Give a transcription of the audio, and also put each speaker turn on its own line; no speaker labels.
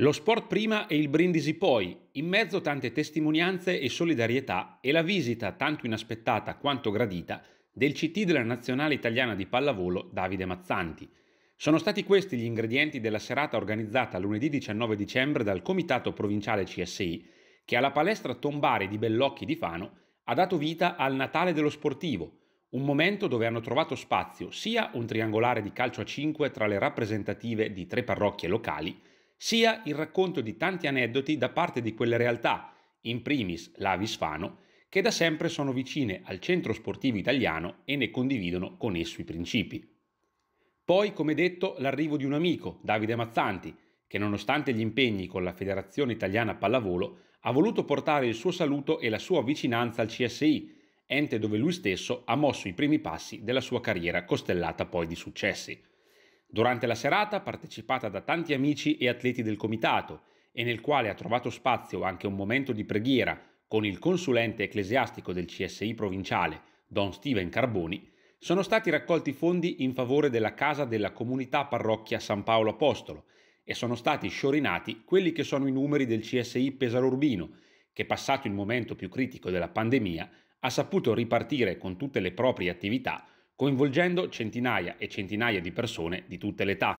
Lo sport prima e il Brindisi poi, in mezzo tante testimonianze e solidarietà e la visita, tanto inaspettata quanto gradita, del CT della Nazionale Italiana di Pallavolo Davide Mazzanti. Sono stati questi gli ingredienti della serata organizzata lunedì 19 dicembre dal Comitato Provinciale CSI, che alla palestra Tombari di Bellocchi di Fano ha dato vita al Natale dello Sportivo, un momento dove hanno trovato spazio sia un triangolare di calcio a 5 tra le rappresentative di tre parrocchie locali, sia il racconto di tanti aneddoti da parte di quelle realtà, in primis la Visfano, che da sempre sono vicine al centro sportivo italiano e ne condividono con esso i principi. Poi, come detto, l'arrivo di un amico, Davide Mazzanti, che nonostante gli impegni con la Federazione Italiana Pallavolo, ha voluto portare il suo saluto e la sua vicinanza al CSI, ente dove lui stesso ha mosso i primi passi della sua carriera costellata poi di successi. Durante la serata partecipata da tanti amici e atleti del comitato e nel quale ha trovato spazio anche un momento di preghiera con il consulente ecclesiastico del CSI provinciale, Don Steven Carboni, sono stati raccolti fondi in favore della casa della comunità parrocchia San Paolo Apostolo e sono stati sciorinati quelli che sono i numeri del CSI Pesaro Urbino, che passato il momento più critico della pandemia ha saputo ripartire con tutte le proprie attività coinvolgendo centinaia e centinaia di persone di tutte le età.